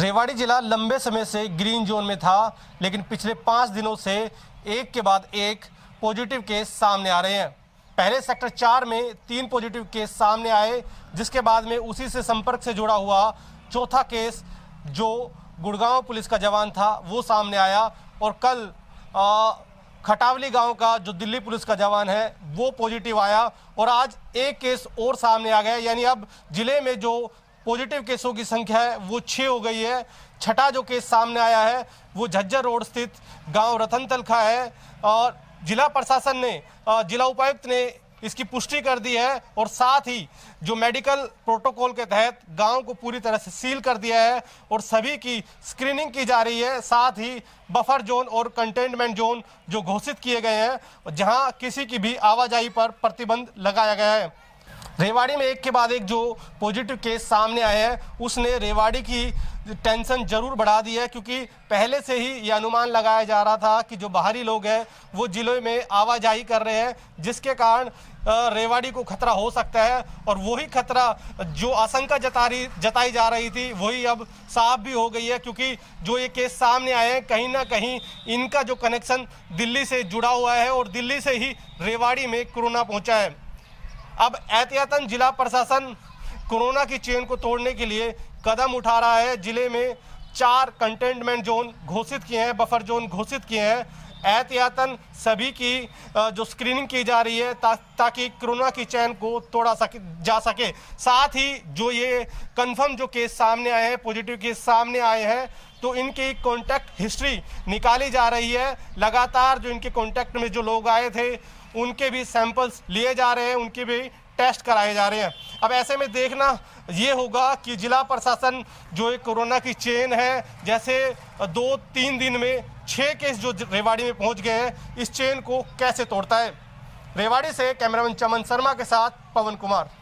रेवाड़ी जिला लंबे समय से ग्रीन जोन में था लेकिन पिछले पाँच दिनों से एक के बाद एक पॉजिटिव केस सामने आ रहे हैं पहले सेक्टर चार में तीन पॉजिटिव केस सामने आए जिसके बाद में उसी से संपर्क से जुड़ा हुआ चौथा केस जो गुड़गांव पुलिस का जवान था वो सामने आया और कल आ, खटावली गांव का जो दिल्ली पुलिस का जवान है वो पॉजिटिव आया और आज एक केस और सामने आ गया यानी अब जिले में जो पॉजिटिव केसों की संख्या है वो छः हो गई है छठा जो केस सामने आया है वो झज्जर रोड स्थित गांव रतन तलखा है और जिला प्रशासन ने जिला उपायुक्त ने इसकी पुष्टि कर दी है और साथ ही जो मेडिकल प्रोटोकॉल के तहत गांव को पूरी तरह से सील कर दिया है और सभी की स्क्रीनिंग की जा रही है साथ ही बफर जोन और कंटेनमेंट जोन जो घोषित किए गए हैं जहां किसी की भी आवाजाही पर प्रतिबंध लगाया गया है रेवाड़ी में एक के बाद एक जो पॉजिटिव केस सामने आए हैं उसने रेवाड़ी की टेंशन जरूर बढ़ा दी है क्योंकि पहले से ही यह अनुमान लगाया जा रहा था कि जो बाहरी लोग हैं वो जिले में आवाजाही कर रहे हैं जिसके कारण रेवाड़ी को खतरा हो सकता है और वही खतरा जो आशंका जता रही जताई जा रही थी वही अब साफ भी हो गई है क्योंकि जो ये केस सामने आए हैं कहीं ना कहीं इनका जो कनेक्शन दिल्ली से जुड़ा हुआ है और दिल्ली से ही रेवाड़ी में कोरोना पहुँचा है अब एहतियातन जिला प्रशासन कोरोना की चेन को तोड़ने के लिए कदम उठा रहा है जिले में चार कंटेनमेंट जोन घोषित किए हैं बफर जोन घोषित किए हैं एहतियातन सभी की जो स्क्रीनिंग की जा रही है ता, ताकि कोरोना की चैन को तोड़ा सके जा सके साथ ही जो ये कंफर्म जो केस सामने आए हैं पॉजिटिव केस सामने आए हैं तो इनकी कॉन्टैक्ट हिस्ट्री निकाली जा रही है लगातार जो इनके कॉन्टैक्ट में जो लोग आए थे उनके भी सैंपल्स लिए जा रहे हैं उनके भी टेस्ट कराए जा रहे हैं अब ऐसे में देखना ये होगा कि जिला प्रशासन जो एक कोरोना की चेन है जैसे दो तीन दिन में छः केस जो रेवाड़ी में पहुंच गए हैं इस चेन को कैसे तोड़ता है रेवाड़ी से कैमरामैन चमन शर्मा के साथ पवन कुमार